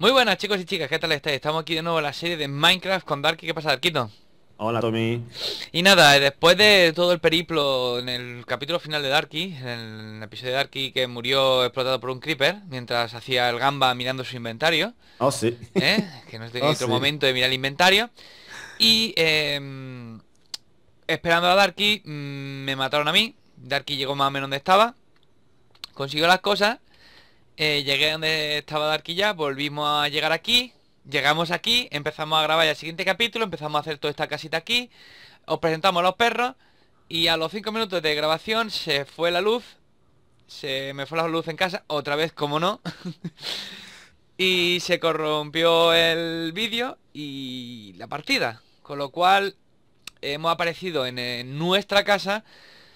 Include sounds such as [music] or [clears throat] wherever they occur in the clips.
Muy buenas chicos y chicas, ¿qué tal estáis? Estamos aquí de nuevo en la serie de Minecraft con Darky, ¿qué pasa Darkito? Hola Tommy Y nada, eh, después de todo el periplo en el capítulo final de Darky, en el episodio de Darky que murió explotado por un creeper mientras hacía el gamba mirando su inventario Oh sí ¿eh? Que no es de [laughs] oh, otro momento de mirar el inventario Y em, esperando a Darky, mm, me mataron a mí Darky llegó más o menos donde estaba Consiguió las cosas eh, llegué donde estaba Darquilla, volvimos a llegar aquí, llegamos aquí, empezamos a grabar el siguiente capítulo, empezamos a hacer toda esta casita aquí, os presentamos a los perros y a los 5 minutos de grabación se fue la luz, se me fue la luz en casa, otra vez como no, [laughs] y se corrompió el vídeo y la partida, con lo cual hemos aparecido en, nuestra casa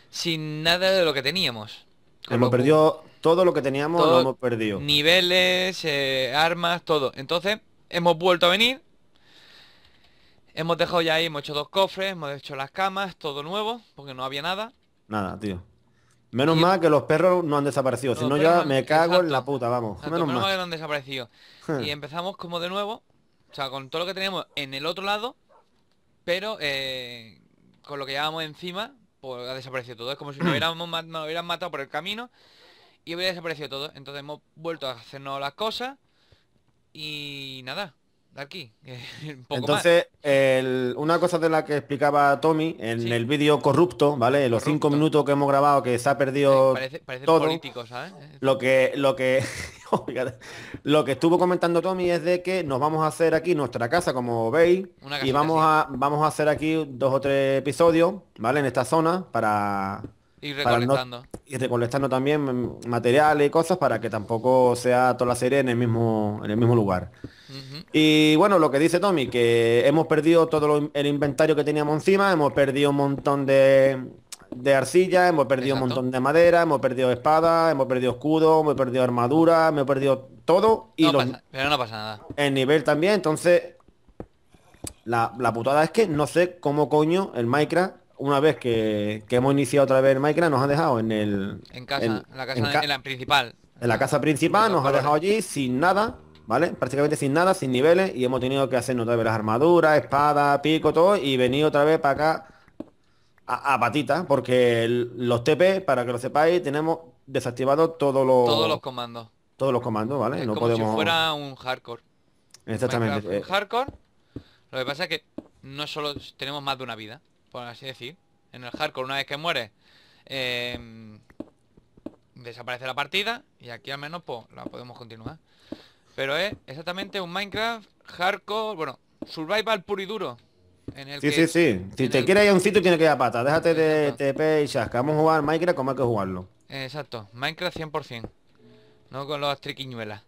sin nada de lo que teníamos. Hemos perdido... perdió todo lo que teníamos lo hemos perdido. Niveles, eh, armas, todo. Entonces, hemos vuelto a venir. Hemos dejado ya ahí, hemos hecho dos cofres, hemos hecho las camas, todo nuevo, porque no había nada. Nada, tío. Menos mal que los perros no han desaparecido, si no ya me cago en la puta, vamos. menos, mal no han desaparecido. [laughs] y empezamos como de nuevo, o sea, con todo lo que teníamos en el otro lado, pero eh, con lo que llevábamos encima, pues ha desaparecido todo. Es como si nos [clears throat] hubiéramos nos hubieran matado por el camino y había desaparecido todo. Entonces hemos vuelto a hacernos las cosas. Y nada, de aquí. [laughs] Entonces, una cosa de la que explicaba Tommy en el vídeo corrupto, ¿vale? En los cinco minutos que hemos grabado que se ha perdido parece, Lo que, lo que, [laughs] oh, lo que estuvo comentando Tommy es de que nos vamos a hacer aquí nuestra casa, como veis, y vamos a, vamos a hacer aquí dos o tres episodios, ¿vale? En esta zona para y recolectando. y recolectando también materiales y cosas para que tampoco sea toda la serie en el mismo, en el mismo lugar. Y bueno, lo que dice Tommy, que hemos perdido todo el inventario que teníamos encima, hemos perdido un montón de, de arcilla, hemos perdido un montón de madera, hemos perdido espadas, hemos perdido escudo, hemos perdido armadura, hemos perdido todo. Y no pero no pasa nada. El nivel también, entonces... La, la putada es que no sé cómo coño el Minecraft una vez que, hemos iniciado otra vez el Minecraft, nos ha dejado en el... En casa, en, la casa principal. En la casa principal, nos ha dejado allí sin nada, ¿vale? Prácticamente sin nada, sin niveles, y hemos tenido que hacernos otra vez las armaduras, espada, pico, todo, y venir otra vez para acá a, patitas porque los TP, para que lo sepáis, tenemos desactivado todos los... Todos los comandos. Todos los comandos, ¿vale? no podemos... si fuera un hardcore. Exactamente. Un eh. hardcore, lo que pasa es que no solo tenemos más de una vida por así decir. En el hardcore, una vez que muere, em, desaparece la partida y aquí al menos pues, la podemos continuar. Pero es exactamente un Minecraft hardcore, bueno, survival puro y duro. sí, sí, sí. Si te quiere quieres ir un sitio tiene que ir a pata. Déjate de TP y chasca. Vamos a jugar Minecraft como hay que jugarlo. Exacto, Minecraft 100%. No con los triquiñuelas.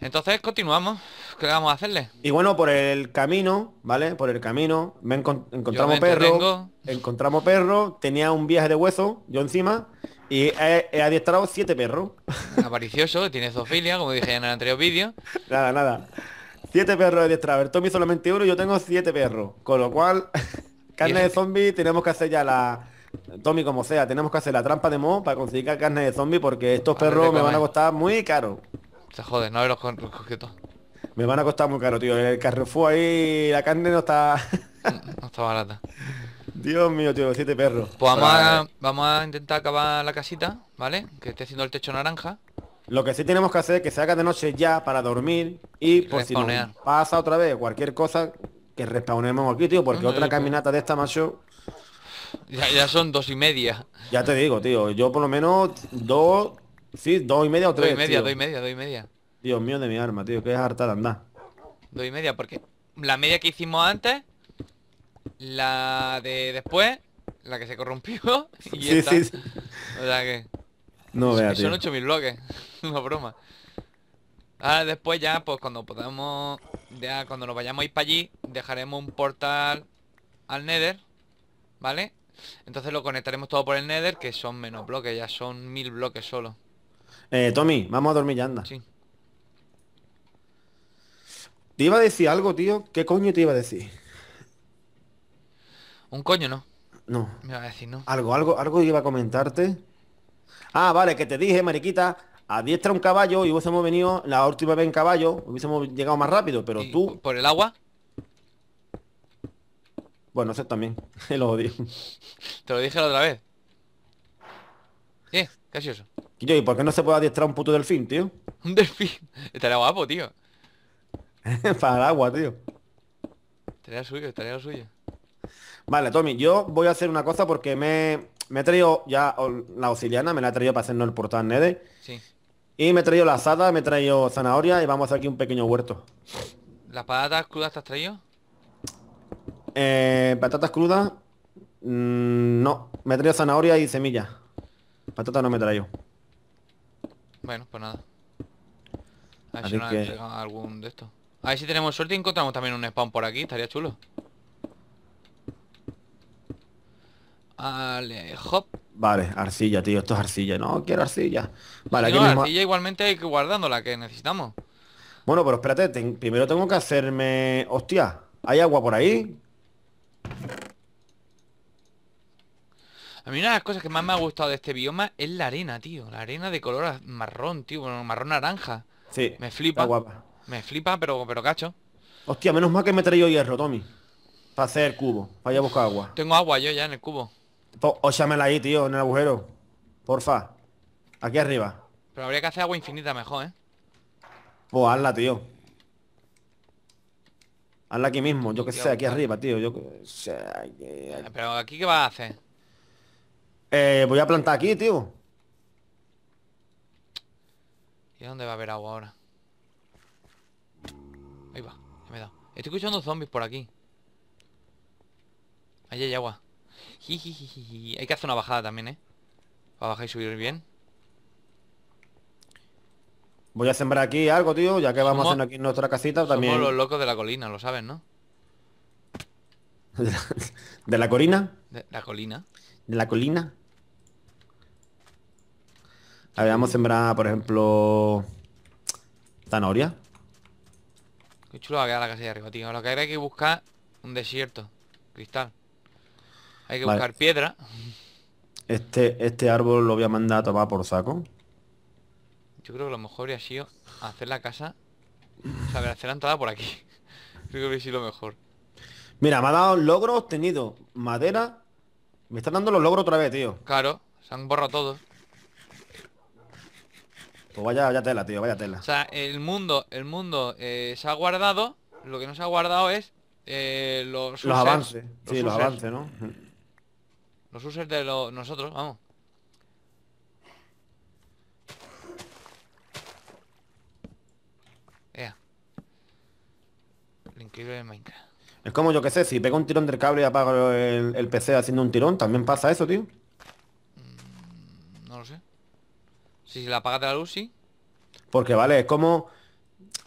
Entonces continuamos. ¿Qué vamos a hacerle? Y bueno, por el camino, ¿vale? Por el camino, me encontramos me perro. Encontramos perro, tenía un viaje de hueso, yo encima, y he, adiestrado siete perros. Aparicioso, [laughs] tiene zoofilia, como dije en el anterior vídeo. Nada, nada. Siete perros he adiestrado. El Tommy solamente uno, yo tengo siete perros. Con lo cual, [laughs] carne de zombie, tenemos que hacer ya la... Tommy, como sea, tenemos que hacer la trampa de mo para conseguir carne de zombie porque estos perros me van a costar muy caro. Se jode, no ve los todos. Me van a costar muy caro, tío. El fue ahí, la carne no está... [laughs] no está barata. Dios mío, tío, siete perros. Pues vamos a, intentar acabar la casita, ¿vale? Que esté haciendo el techo naranja. Lo que sí tenemos que hacer es que se haga de noche ya para dormir y por pues, si pasa otra vez cualquier cosa, que respawnemos aquí, tío, porque otra caminata de esta macho... Ya, ya son dos y media. Ya te digo, tío, yo por lo menos dos, Sí, dos y media o tres. Dos y media, dos y media, dos y media. Dios mío de mi arma, tío, que es harta andar. Dos y media, porque la media que hicimos antes, la de después, la que se corrompió [laughs] y sí, esta. Sí, O sea que. No vea, Son 8000 bloques, [laughs] una broma. Ahora después ya, pues cuando podamos, ya cuando nos vayamos a ir para allí, dejaremos un portal al Nether, ¿vale? Entonces lo conectaremos todo por el Nether, que son menos bloques, ya son mil bloques solo. Eh, Tommy, vamos a dormir ya, anda. Sí. Te iba a decir algo, tío. ¿Qué coño te iba a decir? Un coño, ¿no? No. Me iba a decir, ¿no? Algo, algo, algo iba a comentarte. Ah, vale, que te dije, mariquita, A adiestra un caballo y hubiésemos venido la última vez en caballo, hubiésemos llegado más rápido, pero tú... ¿Por el agua? Bueno, eso también. lo [laughs] odio. Te lo dije la otra vez. Eh, casi eso. ¿y por qué no se puede adiestrar un puto delfín, tío? Un delfín. Estaría guapo, tío. [laughs] Para el agua, tío. Estaría suyo, estaría suyo. Vale, Tommy, yo voy a hacer una cosa porque me, me he traído ya la auxiliana, me la he traído para hacernos el portal Nede. Sí. Y me he traído la asada, me he traído zanahoria y vamos a hacer aquí un pequeño huerto. ¿Las patatas crudas te has traído? Eh, patatas crudas. Mm, no, me he traído zanahoria y semillas. Patata no me traigo. Bueno, pues nada. A ver si que... algún de estos. A si tenemos suerte y encontramos también un spawn por aquí, estaría chulo. Vale, Vale, arcilla, tío, esto es arcilla. No, quiero arcilla. Vale, aquí arcilla igualmente hay que la que necesitamos. Bueno, pero espérate, primero tengo que hacerme... Hostia, ¿hay agua por ahí? A mí una de las cosas que más me ha gustado de este bioma es la arena, tío. La arena de color marrón, tío. Bueno, marrón naranja. Sí. Me flipa. guapa. Me flipa, pero, pero cacho. Hostia, menos mal que me he hierro, Tommy. Para hacer el cubo. Para ir a buscar agua. Tengo agua yo ya en el cubo. Pues, la ahí, tío, en el agujero. Porfa. Aquí arriba. Pero habría que hacer agua infinita mejor, ¿eh? Pues hazla, tío. Hazla aquí mismo, yo que sé, aquí arriba, tío. Yo Pero aquí qué vas a hacer? Eh, voy a plantar aquí, tío. ¿Y dónde va a haber agua ahora? Ahí va, me he dado. Estoy escuchando zombies por aquí. Allí hay agua. Hay que hacer una bajada también, ¿eh? Para bajar y subir bien. Voy a sembrar aquí algo, tío, ya que vamos haciendo aquí nuestra casita también. los locos de la colina, lo saben ¿no? ¿De la, [laughs] de la colina? De la colina. ¿De la colina? Habíamos sembrado, por ejemplo, zanahoria. Qué chulo va a quedar la casa de arriba, tío. Lo que hay que buscar un desierto, cristal. Hay que buscar piedra. Este, este árbol lo voy a mandar a tomar por saco. Yo creo que lo mejor habría sido hacer la casa. O sea, hacer la entrada por aquí. [laughs] creo que sido lo mejor. Mira, me ha dado logro obtenido. Madera. Me están dando los logros otra vez, tío. Claro, se han borrado todos. Pues vaya, tela, tío, vaya tela. O sea, el mundo, el mundo eh, se ha guardado, lo que no se ha guardado es eh, los, avances. Los sí, los avances, ¿no? Los users de nosotros, vamos. Es como yo que sé, si pego un tirón del cable y apago el PC haciendo un tirón, también pasa eso, tío. Si la apagas de la luz, sí. Porque, vale, es como...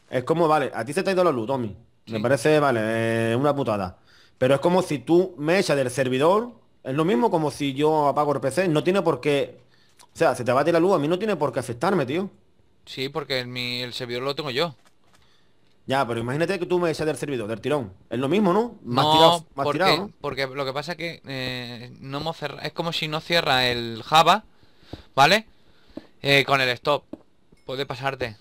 Es como, vale, a ti se te ha ido la luz, Tommy. Me parece, vale, eh, una putada. Pero es como si tú me echas del servidor. Es lo mismo como si yo apago el PC. No tiene por qué... O sea, se te va a la luz, a mí no tiene por qué afectarme, tío. Sí, porque el, el servidor lo tengo yo. Ya, pero imagínate que tú me echas del servidor, del tirón. Es lo mismo, ¿no? Más no, tirado, porque, porque lo que pasa es que eh, no es como si no cierra el Java, ¿vale? eh, con el stop. Puede pasarte.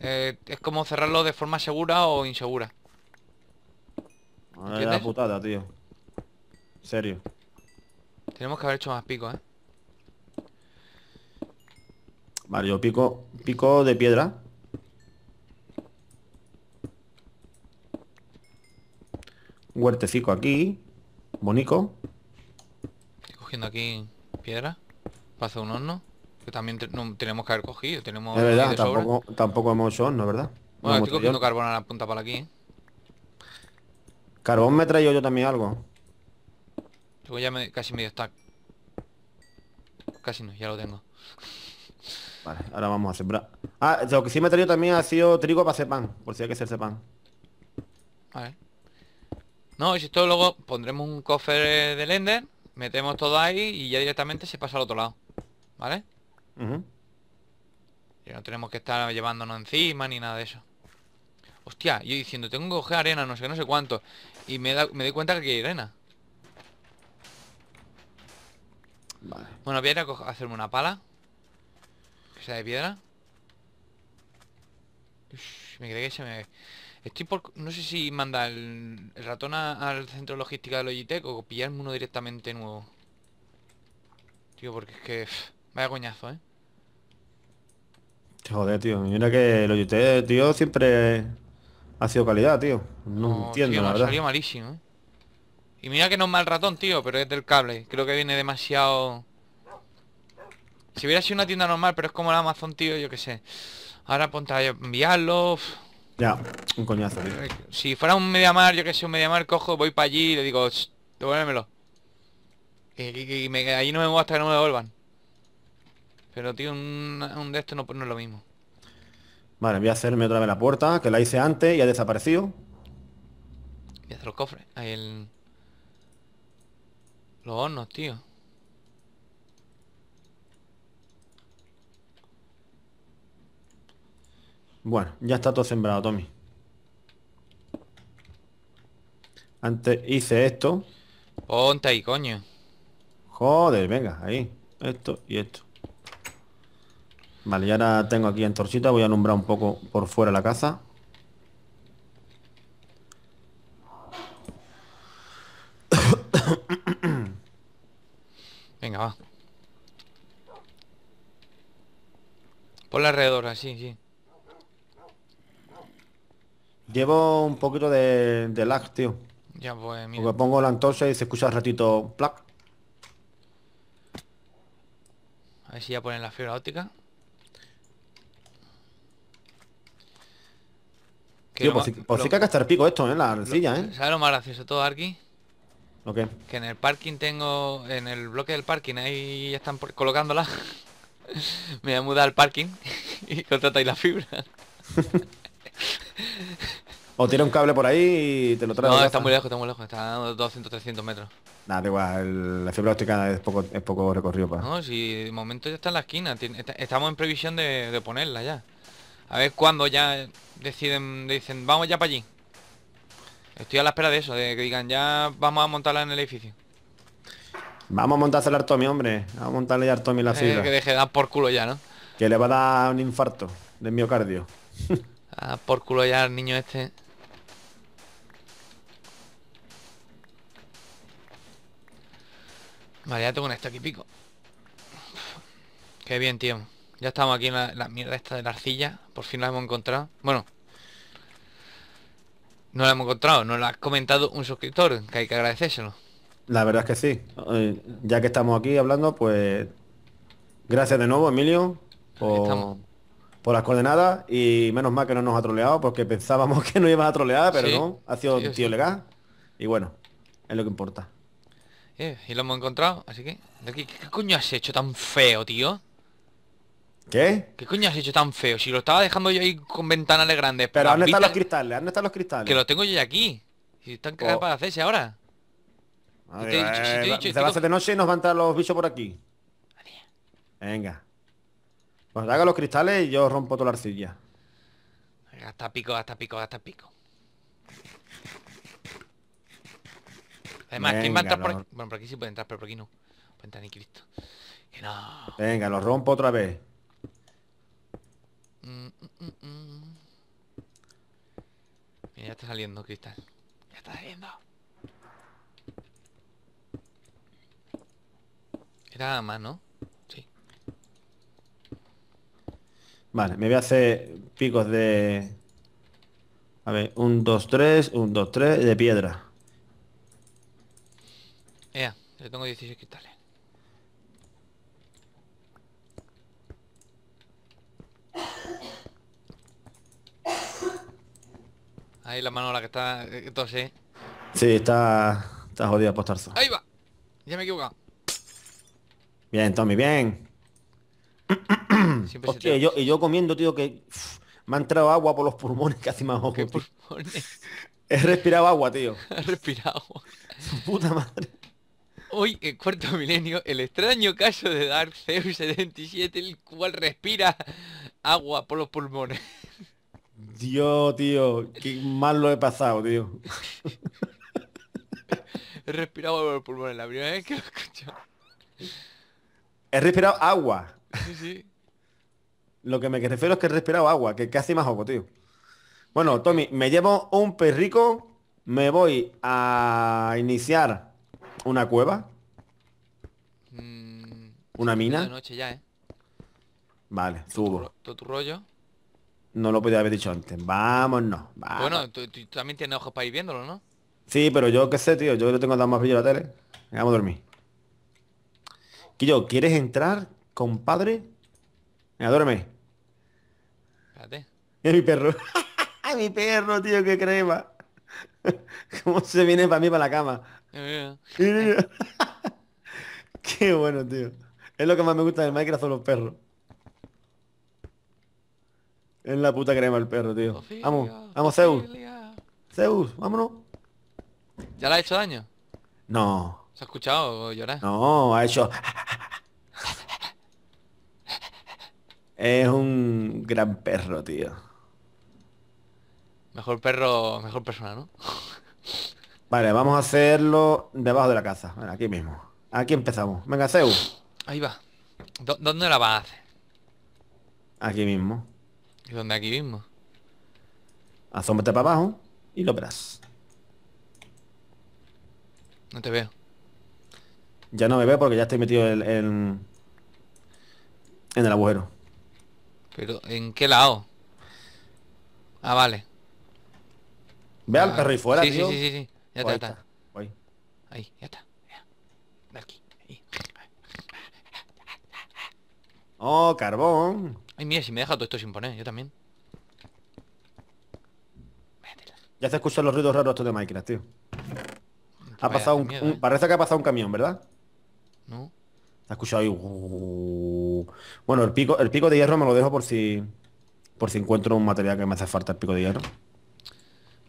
Eh, es como cerrarlo de forma segura o insegura. la putada, tío. Serio. Tenemos que haber hecho más pico, ¿eh? Vale, yo pico, pico de piedra. Un huertecico aquí. Bonico. Estoy cogiendo aquí piedra. pasa un horno. Que también no, tenemos que haber cogido, tenemos... Es tampoco, tampoco hemos hecho no, ¿verdad? Bueno, estoy cogiendo carbón a la punta para aquí, ¿eh? Carbón me traigo yo también algo. Yo ya casi medio stack. Casi no, ya lo tengo. Vale, ahora vamos a sembrar. Ah, lo que sí me traído también ha sido trigo para hacer pan, por si hay que hacerse pan. Vale. No, si esto luego pondremos un cofre de lender, metemos todo ahí y ya directamente se pasa al otro lado. ¿Vale? Y no tenemos que estar llevándonos encima ni nada de eso. Hostia, yo diciendo, tengo que coger arena, no sé, no sé cuánto. Y me, da, doy cuenta que aquí hay arena. Vale. Bueno, voy a ir a hacerme una pala. Que sea de piedra. me creé que se me... Estoy por... No sé si manda el, ratón al centro de logística de Logitech o pillarme uno directamente nuevo. Tío, porque es que... Vaya coñazo, ¿eh? Joder, tío. Mira que lo ustedes, tío, siempre ha sido calidad, tío. No, entiendo, la verdad. Salió malísimo, eh. Y mira que no es mal ratón, tío, pero es del cable. Creo que viene demasiado... Si hubiera sido una tienda normal, pero es como la Amazon, tío, yo qué sé. Ahora ponte a enviarlo... Ya, un coñazo, tío. Eh, si fuera un Mediamar, yo que sé, un Mediamar, cojo, voy para allí y le digo, devuélvemelo. Y, y, no me voy hasta que no me devuelvan. Pero tío, un, de estos no, no, es lo mismo. Vale, voy a hacerme otra vez la puerta, que la hice antes y ha desaparecido. Voy a hacer los cofres. Ahí el... Los hornos, tío. Bueno, ya está todo sembrado, Tommy. Antes hice esto. Ponte ahí, coño. Joder, venga, ahí. Esto y esto. Vale, ya ahora tengo aquí en torchita, voy a alumbrar un poco por fuera la casa. [coughs] Venga, va. Ponla alrededor, así, sí. Llevo un poquito de, lag, tío. Ya, pues, mira. Porque pongo la antorcha y se escucha un ratito plac. A ver si ya ponen la fibra óptica. Tío, pues, caca pico esto, en ¿eh? La arcilla, ¿eh? ¿Sabes lo más gracioso todo, Arki? ¿Lo Que en el parking tengo... En el bloque del parking ahí ya están colocándola. [laughs] Me voy a mudar al parking [laughs] y contratáis la fibra. [laughs] o tiene un cable por ahí y te lo traes. No, está muy lejos, está muy lejos. Está a 200, 300 metros. Nada, da igual. La fibra óptica es poco, recorrido para... No, si de momento ya está en la esquina. Estamos en previsión de ponerla ya. A ver cuándo ya deciden, dicen, vamos ya para allí. Estoy a la espera de eso, de que digan, ya vamos a montarla en el edificio. Vamos a montarse el Artomi, hombre. Vamos a montarle a Artomi la fibra. Eh, que deje dar por culo ya, ¿no? Que le va a dar un infarto de miocardio. ah, [laughs] por culo ya al niño este. Vale, ya tengo un stack pico. Qué bien, tío. Ya estamos aquí en la, mierda esta de la arcilla. Por fin la hemos encontrado. Bueno. No la hemos encontrado. Nos la ha comentado un suscriptor. Que hay que agradecérselo. La verdad es que sí. Eh, ya que estamos aquí hablando, pues... Gracias de nuevo, Emilio. Por, por las coordenadas. Y menos mal que no nos ha troleado. Porque pensábamos [laughs] que no iba a trolear. Pero no. Ha sido tío legal. Y bueno. Es lo que importa. Eh, y lo hemos encontrado. Así que... ¿Qué, ¿Qué coño has hecho tan feo, tío? ¿Qué? ¿Qué coño has hecho tan feo? Si lo estaba dejando yo ahí con ventanales grandes. Pero ¿dónde están los cristales? ¿Dónde están los cristales? Que los tengo yo aquí. Y están cagados para oh. hacerse ahora. Ver, te he dicho, te va a hacer de noche y nos van a entrar los bichos por aquí. Venga. Pues haga los cristales y yo rompo toda la arcilla. Hasta pico, hasta pico, hasta pico. Además, ¿quién va a entrar por aquí? Bueno, por aquí sí puede entrar, pero por aquí no. Puede entrar ni Cristo. Que no. Venga, lo rompo otra vez. Mm, mm, mm, ya está saliendo, Cristal. Ya está saliendo. Era más, ¿no? Sí. Vale, me voy a hacer picos de... A ver, un, dos, tres, un, dos, tres, de piedra. Ya, yo tengo 16 cristales. la mano la que está... Entonces... Eh, ¿eh? Sí, está... Está jodida ¡Ahí va! Ya me he Bien, Tommy, bien. y, yo, comiendo, tío, que... me ha entrado agua por los pulmones [laughs] casi más ojo. que pulmones? He respirado agua, tío. He [laughs] respirado [laughs] Puta madre. Hoy, el cuarto milenio, el extraño caso de Dark Zeus 77, el cual respira agua por los pulmones. Dios, tío, qué mal lo he pasado, tío. [laughs] he respirado el pulmón pulmones la primera vez que lo he escuchado. He respirado agua. Sí, sí. Lo que me refiero es que he respirado agua, que casi más ojo, tío. Bueno, Tommy, me llevo un perrico, me voy a iniciar una cueva. Mm, una mina. ¿eh? Vale, subo. ¿Todo tu rollo? No lo podía haber dicho antes. Vámonos. vámonos. Bueno, tú, también tienes ojos para ir viéndolo, ¿no? Sí, pero yo qué sé, tío. Yo lo tengo tan más brillo a la tele. Vamos a dormir. Quillo, ¿quieres entrar, compadre? Venga, duerme. Espérate. Es mi perro. [laughs] mi perro, tío, qué crema. [laughs] ¿Cómo se viene para mí para la cama? [laughs] qué bueno, tío. Es lo que más me gusta del Minecraft son los perros. En la puta crema el perro, tío. vamos, vamos, Zeus. Zeus, vámonos. ¿Ya le ha hecho daño? No. ¿Se ha escuchado llorar? No, ha hecho... es un gran perro, tío. Mejor perro, mejor persona, ¿no? vale, vamos a hacerlo debajo de la casa. aquí mismo. Aquí empezamos. Venga, Zeus. Ahí va. ¿Dónde la vas a hacer? Aquí mismo. ¿Dónde? ¿Aquí aquí mismo. Azómate para abajo y lo verás. No te veo. Ya no me veo porque ya estoy metido en, en, en el agujero. ¿Pero en qué lado? Ah, vale. Ve al ah, perro y fuera, sí, tío. Sí, sí, sí. Ya pues está, está. está. Ahí, ya está. De aquí. Ahí. Oh, carbón. Ay, mira, si me deja todo esto sin poner, yo también. Ya se escuchan los ruidos raros estos de Minecraft, tío. Ha pasado un, eh. Parece que ha pasado un camión, ¿verdad? No. ha escuchado ahí. Uh, bueno, el pico, el pico de hierro me lo dejo por si. Por si encuentro un material que me hace falta el pico de hierro.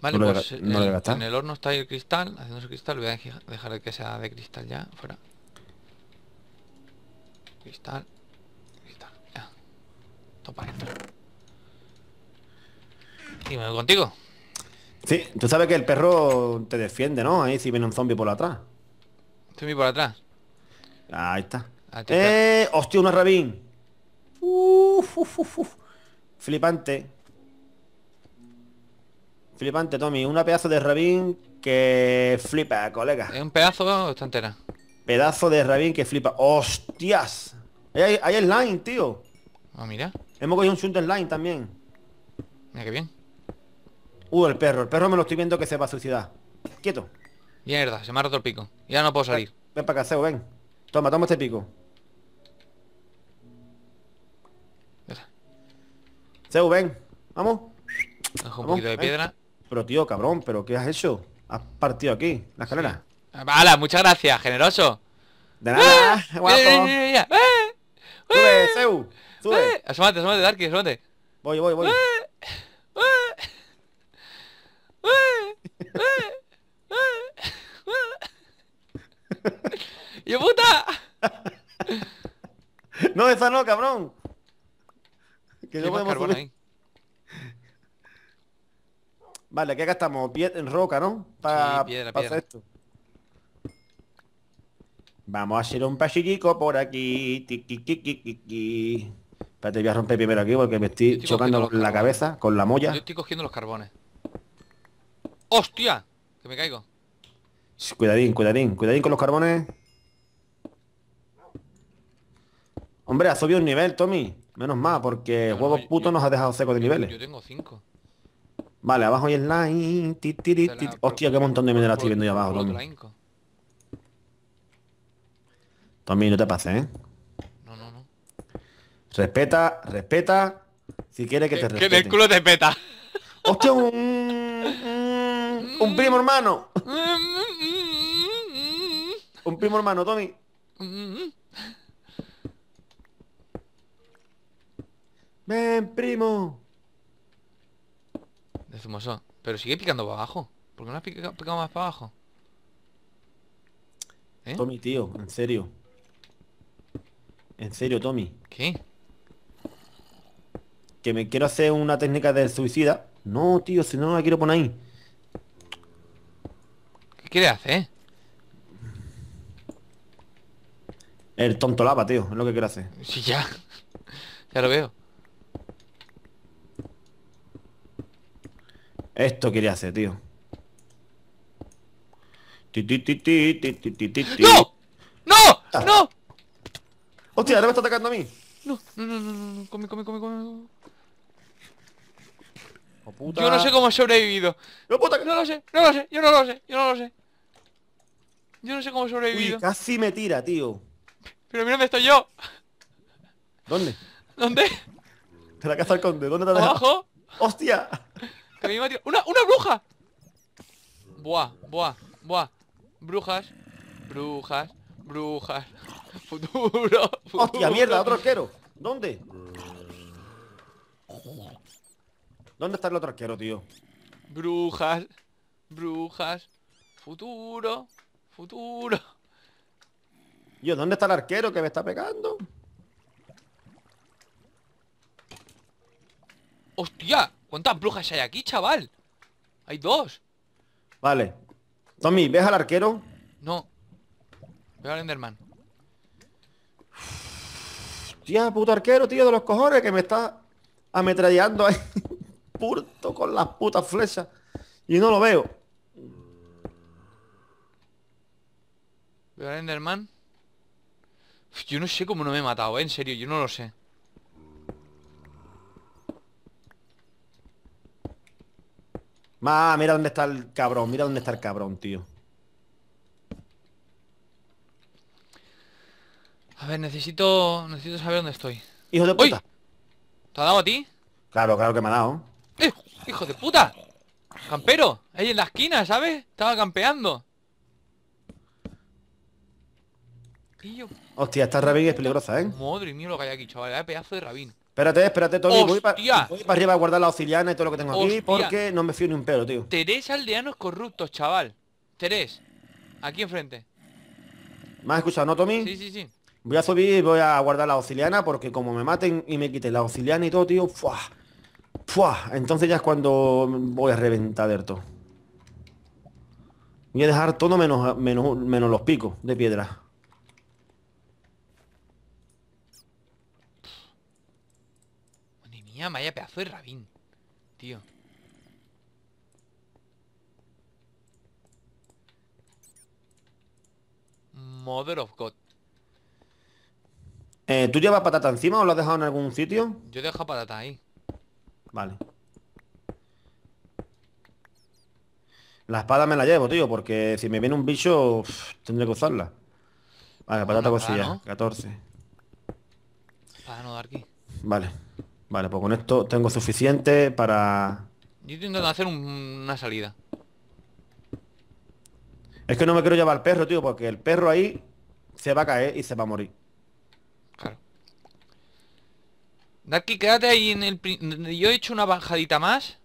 Vale, pues eh, en el horno está el cristal, haciendo su cristal, voy a dejar que sea de cristal ya, fuera. Cristal. Sí, ¿Y me contigo? Sí, tú sabes que el perro te defiende, ¿no? Ahí si viene un zombie por atrás. Zombie por atrás. Ahí está. ¡Eh! ¡Hostia, una rabín! Flipante. Flipante, Tommy. Una pedazo de rabín que flipa, colega. ¿Es un pedazo o está entera? Pedazo de rabín que flipa. ¡Hostias! Ahí hay, el line, tío. Ah, mira. Hemos cogido un en line también. Mira qué bien. Uh, el perro. El perro me lo estoy viendo que se va a suicidar. Quieto. Mierda, se me ha roto el pico. Ya no puedo salir. Ven, para acá, Seu ven. Toma, toma este pico. Seu ven. Vamos. Dejo un poquito de piedra. Pero tío, cabrón, ¿pero qué has hecho? Has partido aquí, la escalera. Sí. muchas gracias, generoso. De nada, ¡Eh! guapo. ¡Eh, eh, Sube, Seu. Sube. Eh, asómate, asómate, Darky, asómate. Voy, voy, voy. ¡Yo [laughs] puta! No, esa no, cabrón. Que no podemos subir. Ahí. Vale, aquí acá estamos, en roca, ¿no? Para hacer esto. Vamos a hacer un pasillico por aquí. Tiki, tiki, te voy a romper primero aquí porque me estoy, chocando con la cabeza, con la molla. Yo estoy cogiendo los carbones. ¡Hostia! Que me caigo. Cuidadín, cuidadín, cuidadín con los carbones. Hombre, ha subido un nivel, Tommy. Menos mal, porque no, huevos nos ha dejado seco de niveles. Yo tengo 5. Vale, abajo hay slime. line Hostia, qué montón de minerales estoy viendo ahí abajo, Tommy. Tommy, no te pases, ¿eh? Respeta, respeta. Si quiere que te respete. Que el culo te peta. Hostia, un, primo hermano. [laughs] Un primo hermano, Tommy. Ven, primo. Decimos Pero sigue picando para abajo. ¿Por qué no has picado, más para abajo? ¿Eh? Tommy, tío, en serio. En serio, Tommy. ¿Qué? que me quiero hacer una técnica de suicida. No, tío, si no, no la quiero poner ahí. ¿Qué quiere hacer? El tonto lava, tío, es lo que quiero hacer. Sí, ya. [laughs] Ya lo veo. Esto quiere hacer, tío. ¡No! ¡No! Ah. ¡No! ¡Hostia, ahora me está atacando a mí! No, no, no, no, no, come, come, come, come. Oh, yo no sé cómo he sobrevivido. No, puta, no lo sé, no lo sé, yo no lo sé, yo no lo sé. Yo no sé cómo he sobrevivido. casi me tira, tío. Pero mira dónde estoy yo. ¿Dónde? ¿Dónde? Te la caza el conde, ¿dónde te la ¿Abajo? ¡Hostia! Que me iba ¡Una, ¡Una bruja! Buah, buah, buah. Brujas, brujas, brujas. Futuro. Hostia, mierda, otro arquero. ¿Dónde? ¿Dónde está el otro arquero, tío? Brujas. Brujas. Futuro. Futuro. Yo, ¿dónde está el arquero que me está pegando? ¡Hostia! ¿Cuántas brujas hay aquí, chaval? Hay dos. Vale. Tommy, ¿ves al arquero? No. Veo al Enderman. Tía, puto arquero, tío, de los cojones, que me está ametrallando ahí, [laughs] puto, con las putas flechas. Y no lo veo. ¿Veo a Enderman? Yo no sé cómo no me he matado, ¿eh? en serio, yo no lo sé. Ma, mira dónde está el cabrón, mira dónde está el cabrón, tío. A ver, necesito... Necesito saber dónde estoy. ¡Hijo de puta! ¿Te ha dado a ti? Claro, claro que me ha dado. ¡Eh! ¡Hijo de puta! ¡Campero! Ahí en la esquina, ¿sabes? Estaba campeando. Hostia, esta rabín es peligrosa, ¿eh? Madre mía lo que hay aquí, chaval. es eh, pedazo de rabín. Espérate, espérate, Tommy Voy para, arriba a guardar la auxiliana y todo lo que tengo aquí porque no me fío ni un pelo, tío. Tres aldeanos corruptos, chaval. Tres. Aquí enfrente. ¿Me has escuchado, no, Tommy? Sí, sí, sí. Voy a subir y voy a guardar la auxiliana porque como me maten y me quiten la auxiliana y todo, tío, ¡fua! ¡fua! Entonces ya es cuando voy a reventar esto. todo. Voy a dejar todo menos, menos, menos los picos de piedra. Madre mía, vaya pedazo de rabín, tío. Mother of God. Eh, ¿Tú llevas patata encima o lo has dejado en algún sitio? Yo dejo patata ahí. Vale. La espada me la llevo, tío, porque si me viene un bicho, tendré que usarla. Vale, patata cosilla, 14. Para no ah, dar aquí. Vale. Vale, pues con esto tengo suficiente para... Yo intento hacer una salida. Es que no me quiero llevar al perro, tío, porque el perro ahí se va a caer y se va a morir. Darky, quédate ahí en el... Yo he hecho una bajadita más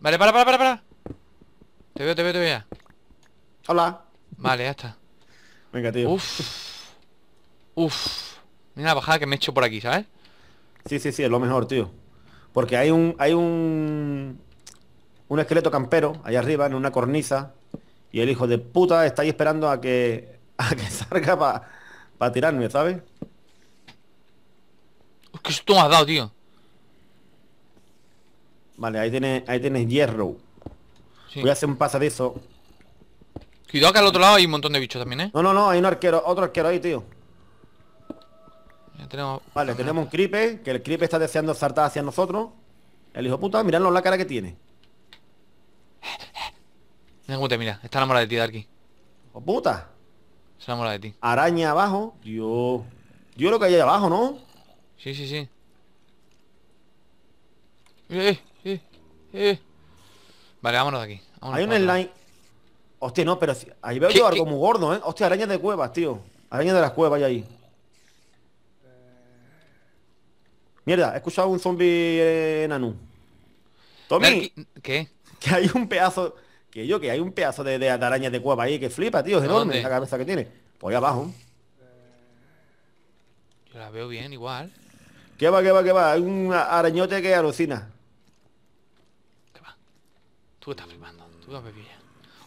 Vale, para, para, para, para Te veo, te veo, te veo Hola Vale, ya está Venga, tío Uf Uf Mira la bajada que me he hecho por aquí, ¿sabes? Sí, sí, sí, es lo mejor, tío Porque hay un... Hay un... Un esqueleto campero Allá arriba, en una cornisa Y el hijo de puta está ahí esperando a que... A que [laughs] salga para... Para tirarme, ¿sabes? ¿Qué susto me has dado, tío? Vale, ahí tienes, ahí tienes hierro. Voy a hacer un pasadizo. Cuidado que al otro lado hay un montón de bichos también, ¿eh? No, no, no, hay un arquero, otro arquero ahí, tío. tenemos... Vale, tenemos un este. creeper, que el creeper está deseando saltar hacia nosotros. El hijo puta, miradlo la cara que tiene. Mira mira, está enamorada de ti, Darky. ¿O puta! de ti. Araña abajo. Yo yo lo que hay ahí abajo, ¿no? Sí, sí, sí. Vale, vámonos de aquí. Hay un slime. Hostia, no, pero si... ahí veo yo algo muy gordo, ¿eh? Hostia, arañas de cuevas, tío. Arañas de las cuevas ahí. Mierda, he escuchado un zombie nanú. Tommy. ¿Qué? Que hay un pedazo. Que yo, que hay un pedazo de, arañas de cueva ahí que flipa, tío. Es enorme ¿Dónde? la cabeza que tiene. Por ahí abajo. Yo la veo bien, igual. ¿Qué va, qué va, qué va? Hay un arañote que alucina. ¿Qué va? Tú estás filmando? tú estás pillas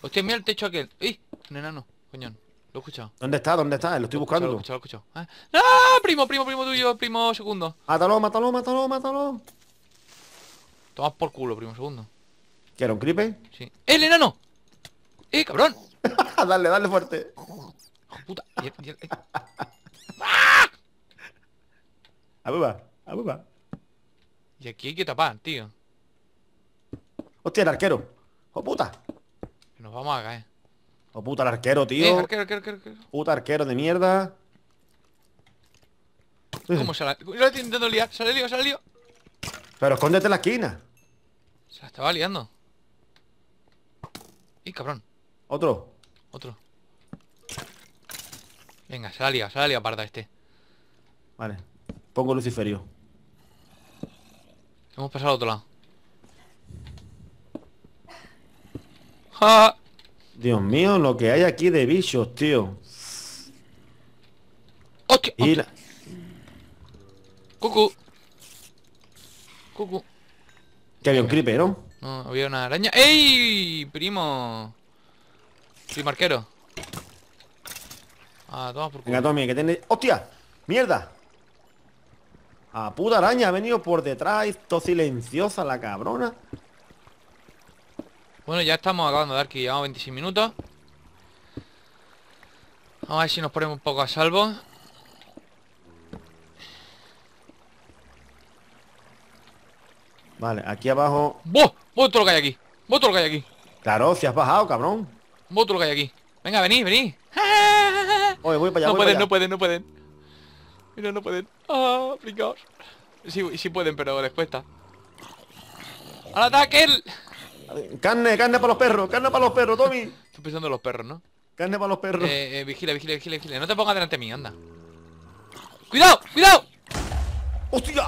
Hostia, mira el techo aquel. ¡Ey! Un enano, coñón. Lo he escuchado. ¿Dónde está? ¿Dónde está? Lo estoy buscando. lo he escuchado, lo he escuchado. ¡Ah! Primo, primo, primo tuyo, primo segundo. Mátalo, mátalo, mátalo, mátalo. Tomas por culo, primo segundo. ¿Quieres un creeper? Sí. ¡Eh, el enano! ¡Eh, cabrón! [laughs] dale, dale fuerte. puta. Eh. Abuba, abuba. Y aquí hay que tapar, tío. Hostia, el arquero. ¡Oh, puta! nos vamos a caer. ¡Oh, puta, el arquero, tío! Eh, arquero, arquero, arquero, ¡Puta, arquero de mierda! ¿Cómo se la...? Yo la estoy intentando liar. ¡Se la lío, se la lío! Pero escóndete en la esquina. Se la estaba liando. ¡Y cabrón! Otro. Otro. Venga, se la liado se la parda este. Vale. Pongo luciferio. Hemos pasado al otro lado. Dios mío, lo que hay aquí de bichos, tío. ¡Hostia! Y ¡Cucu! ¡Cucu! Que había un creeper, ¿no? había una araña. ¡Ey! Primo. primarquero Ah, toma por culo. Venga, Tommy, que tiene... ¡Hostia! ¡Mierda! A puta araña, ha venido por detrás, esto silenciosa la cabrona. Bueno, ya estamos acabando de aquí, llevamos 26 minutos. Vamos a ver si nos ponemos un poco a salvo. Vale, aquí abajo... ¡Vos! ¡Vos todo lo que hay aquí! ¡Vos todo lo que hay aquí! Claro, si has bajado, cabrón. ¡Vos lo que hay aquí! Venga, venid, venid. no pueden, no pueden, no pueden no pueden. Ah, fricaos. Sí, sí pueden, pero les cuesta. ¡Al ataque! Carne, carne para los perros, carne para los perros, Tommy. Estoy pensando en los perros, ¿no? Carne para los perros. Eh, eh, vigila, vigila, vigila, vigila. No te pongas delante de mí, anda. ¡Cuidado! ¡Cuidado! ¡Hostia!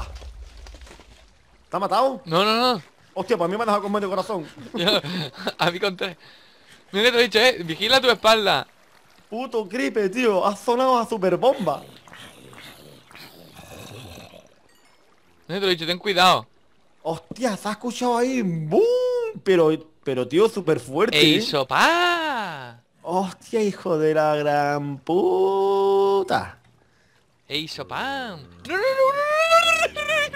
¿Te ha matado? No, no, no. Hostia, pues a mí me ha dejado con medio corazón. [laughs] a mí con tres. Mira, te he dicho, eh. Vigila tu espalda. Puto gripe, tío. Has sonado a super bomba. No te lo dicho, ten cuidado. Hostia, se ha escuchado ahí. ¡Bum! Pero, pero tío, súper fuerte. ¡Ey, sopa! Hostia, hijo de la gran puta. ¡Ey, sopa! ¡No, no, no, no!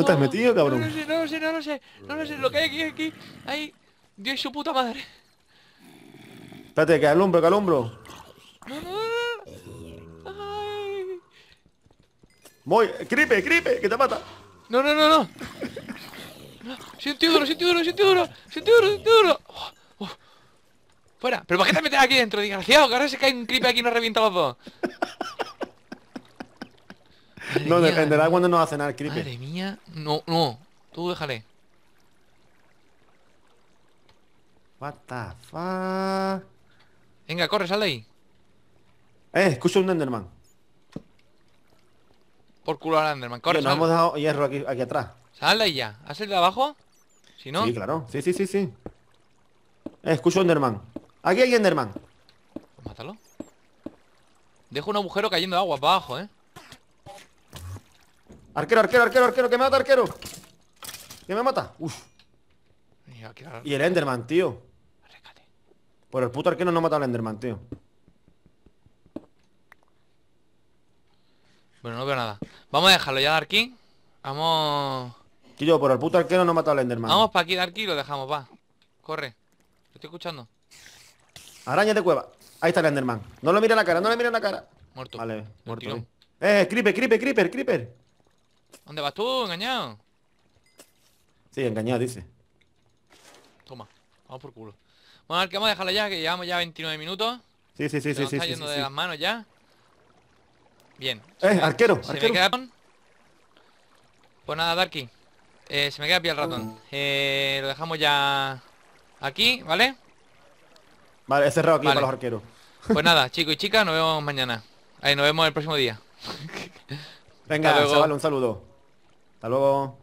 ¿No te has metido, cabrón? No lo sé, no lo sé, no lo sé. No lo sé, lo que hay aquí, aquí. Ahí. Dios su puta madre. Espérate, que al hombro, que al hombro. No, no, Voy, creepe, cripe, que te mata. No, no, no, no. Siente duro, siente duro, siente duro, duro, oh, oh. Fuera, pero ¿para qué te metes aquí dentro, desgraciado? Que ahora se cae un creeper aquí y nos revienta los dos. no, dependerá cuando nos hacen el creeper. Madre mía, no, no. Tú déjale. What the fuck? Venga, corre, sal de ahí. Eh, escucho un Enderman por culo al Enderman. Corre, Que nos hemos dejado hierro aquí, aquí atrás. Sal ya. haz el de abajo? Si no. Sí, claro. Sí, sí, sí, sí. Eh, escucho Enderman. Aquí hay Enderman. Pues mátalo. Dejo un agujero cayendo de agua para abajo, eh. Arquero, arquero, arquero, arquero, que me mata, arquero. Que me mata. Uf. Y, el Enderman, tío. Por el puto arquero no mata al Enderman, tío. Bueno, no veo nada. Vamos a dejarlo ya, Darky. Vamos... Tío, por el puto arquero no mata al Enderman. Vamos para aquí, Darky, y lo dejamos, va. Corre. Lo estoy escuchando. Araña de cueva. Ahí está el Enderman. No lo mira en la cara, no le mira en la cara. Muerto. Vale, muerto. Eh, creeper, creeper, creeper, creeper. ¿Dónde vas tú, engañado? Sí, engañado, dice. Toma, vamos por culo. Bueno, que vamos a dejarlo ya, que llevamos ya 29 minutos. Sí, sí, sí, sí, sí. Está yendo de las manos ya. Bien. Eh, arquero, se arquero. Pues nada, Darky. Eh, se me queda pie el ratón. Eh, lo dejamos ya aquí, ¿vale? Vale, he cerrado aquí para los arqueros. Pues [laughs] nada, chicos y chicas, nos vemos mañana. Ahí, nos vemos el próximo día. Venga, chaval, un saludo. Hasta luego.